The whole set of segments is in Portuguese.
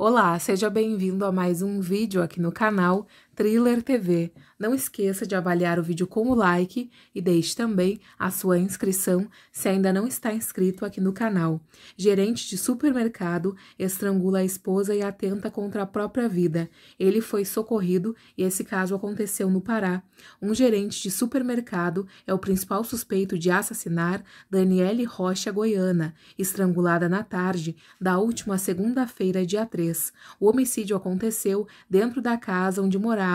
Olá, seja bem-vindo a mais um vídeo aqui no canal. Thriller TV. Não esqueça de avaliar o vídeo com o like e deixe também a sua inscrição se ainda não está inscrito aqui no canal. Gerente de supermercado estrangula a esposa e atenta contra a própria vida. Ele foi socorrido e esse caso aconteceu no Pará. Um gerente de supermercado é o principal suspeito de assassinar Daniele Rocha Goiana, estrangulada na tarde da última segunda-feira, dia 3. O homicídio aconteceu dentro da casa onde morava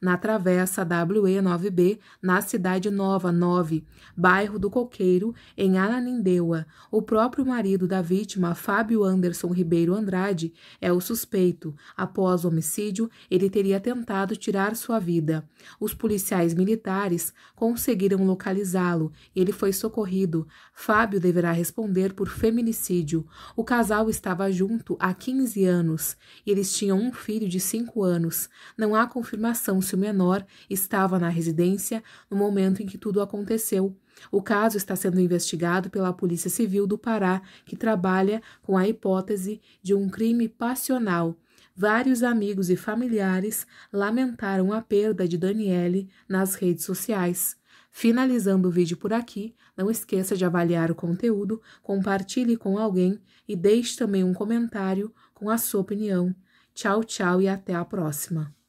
na Travessa WE9B, na Cidade Nova 9, bairro do Coqueiro, em Ananindeua. O próprio marido da vítima, Fábio Anderson Ribeiro Andrade, é o suspeito. Após o homicídio, ele teria tentado tirar sua vida. Os policiais militares conseguiram localizá-lo. Ele foi socorrido. Fábio deverá responder por feminicídio. O casal estava junto há 15 anos. Eles tinham um filho de 5 anos. Não há confirmação confirmação se o menor estava na residência no momento em que tudo aconteceu. O caso está sendo investigado pela Polícia Civil do Pará, que trabalha com a hipótese de um crime passional. Vários amigos e familiares lamentaram a perda de Daniele nas redes sociais. Finalizando o vídeo por aqui, não esqueça de avaliar o conteúdo, compartilhe com alguém e deixe também um comentário com a sua opinião. Tchau, tchau e até a próxima!